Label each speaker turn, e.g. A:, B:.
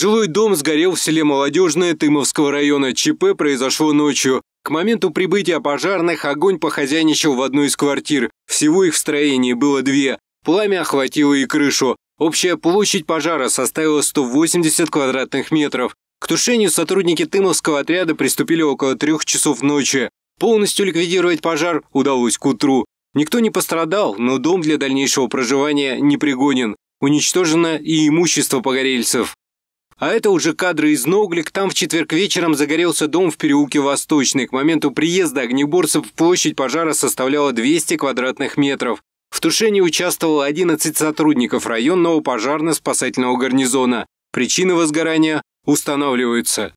A: Жилой дом сгорел в селе Молодежное Тымовского района. ЧП произошло ночью. К моменту прибытия пожарных огонь похозяйничал в одной из квартир. Всего их в строении было две. Пламя охватило и крышу. Общая площадь пожара составила 180 квадратных метров. К тушению сотрудники Тымовского отряда приступили около трех часов ночи. Полностью ликвидировать пожар удалось к утру. Никто не пострадал, но дом для дальнейшего проживания не пригоден. Уничтожено и имущество погорельцев. А это уже кадры из Ноглик. Там в четверг вечером загорелся дом в переулке Восточный. К моменту приезда огнеборцев площадь пожара составляла 200 квадратных метров. В тушении участвовало 11 сотрудников районного пожарно-спасательного гарнизона. Причины возгорания устанавливаются.